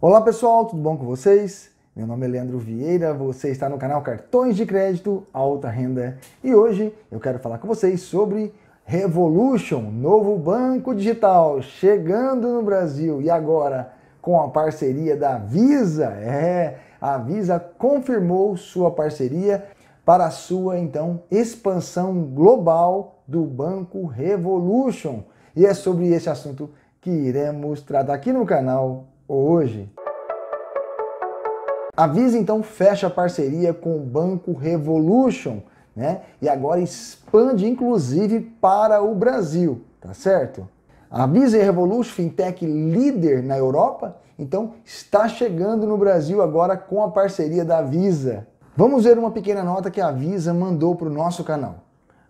Olá pessoal, tudo bom com vocês? Meu nome é Leandro Vieira, você está no canal Cartões de Crédito Alta Renda e hoje eu quero falar com vocês sobre Revolution, novo banco digital chegando no Brasil e agora com a parceria da Visa. É, a Visa confirmou sua parceria para a sua então expansão global do banco Revolution. E é sobre esse assunto que iremos tratar aqui no canal hoje. A Visa então fecha a parceria com o Banco Revolution, né? E agora expande inclusive para o Brasil, tá certo? A Visa e Revolution, fintech líder na Europa, então está chegando no Brasil agora com a parceria da Visa. Vamos ver uma pequena nota que a Visa mandou para o nosso canal.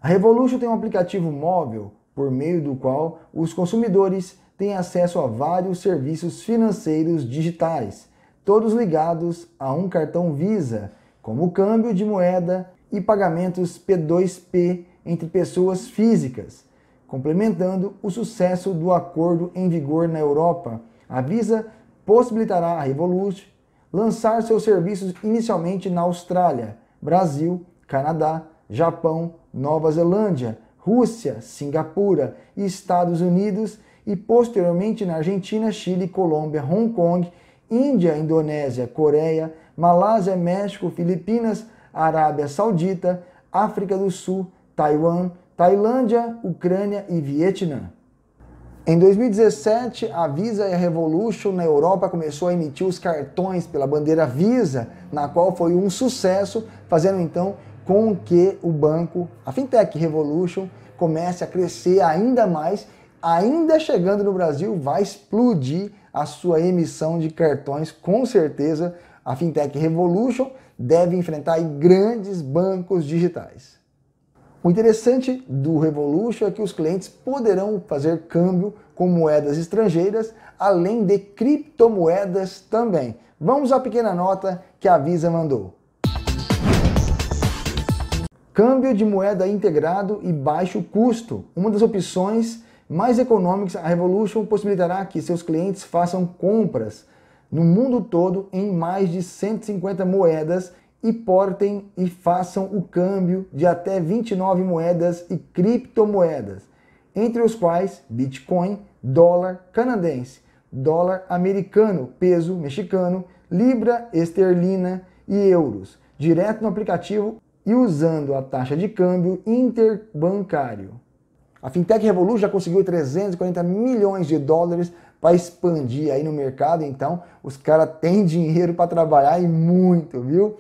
A Revolution tem um aplicativo móvel por meio do qual os consumidores tem acesso a vários serviços financeiros digitais, todos ligados a um cartão Visa, como câmbio de moeda e pagamentos P2P entre pessoas físicas. Complementando o sucesso do acordo em vigor na Europa, a Visa possibilitará a Revolut lançar seus serviços inicialmente na Austrália, Brasil, Canadá, Japão, Nova Zelândia, Rússia, Singapura e Estados Unidos e posteriormente na Argentina, Chile, Colômbia, Hong Kong, Índia, Indonésia, Coreia, Malásia, México, Filipinas, Arábia Saudita, África do Sul, Taiwan, Tailândia, Ucrânia e Vietnã. Em 2017, a Visa e a Revolution na Europa começou a emitir os cartões pela bandeira Visa, na qual foi um sucesso, fazendo então com que o banco, a fintech Revolution, comece a crescer ainda mais ainda chegando no Brasil, vai explodir a sua emissão de cartões, com certeza. A Fintech Revolution deve enfrentar grandes bancos digitais. O interessante do Revolution é que os clientes poderão fazer câmbio com moedas estrangeiras, além de criptomoedas também. Vamos à pequena nota que a Visa mandou. Câmbio de moeda integrado e baixo custo. Uma das opções mais Economics, a Revolution possibilitará que seus clientes façam compras no mundo todo em mais de 150 moedas e portem e façam o câmbio de até 29 moedas e criptomoedas, entre os quais Bitcoin, dólar canadense, dólar americano, peso mexicano, libra esterlina e euros, direto no aplicativo e usando a taxa de câmbio interbancário. A Fintech Revolut já conseguiu 340 milhões de dólares para expandir aí no mercado, então os caras têm dinheiro para trabalhar e muito, viu?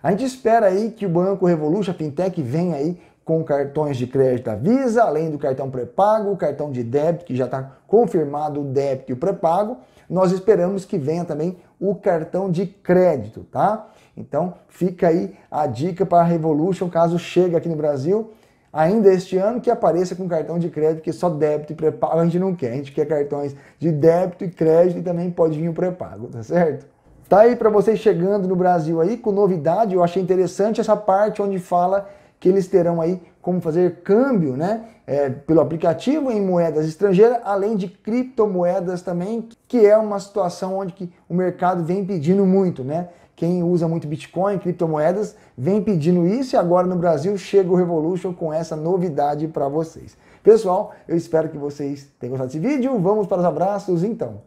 A gente espera aí que o Banco Revolut, a Fintech, venha aí com cartões de crédito da Visa, além do cartão pré-pago, cartão de débito, que já está confirmado o débito e o pré-pago. Nós esperamos que venha também o cartão de crédito, tá? Então fica aí a dica para a Revolution, caso chegue aqui no Brasil ainda este ano que apareça com cartão de crédito, que só débito e pré-pago a gente não quer. A gente quer cartões de débito e crédito e também pode vir o pré-pago, tá certo? Tá aí para vocês chegando no Brasil aí com novidade, eu achei interessante essa parte onde fala que eles terão aí como fazer câmbio, né? É, pelo aplicativo em moedas estrangeiras, além de criptomoedas também, que é uma situação onde que o mercado vem pedindo muito, né? Quem usa muito Bitcoin, criptomoedas, vem pedindo isso e agora no Brasil chega o Revolution com essa novidade para vocês. Pessoal, eu espero que vocês tenham gostado desse vídeo. Vamos para os abraços então.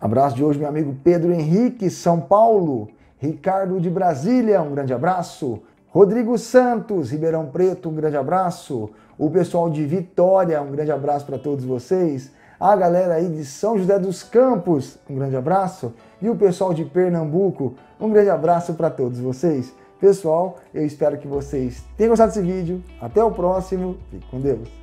Abraço de hoje, meu amigo Pedro Henrique, São Paulo. Ricardo de Brasília, um grande abraço. Rodrigo Santos, Ribeirão Preto, um grande abraço. O pessoal de Vitória, um grande abraço para todos vocês. A galera aí de São José dos Campos, um grande abraço. E o pessoal de Pernambuco, um grande abraço para todos vocês. Pessoal, eu espero que vocês tenham gostado desse vídeo. Até o próximo. Fique com Deus.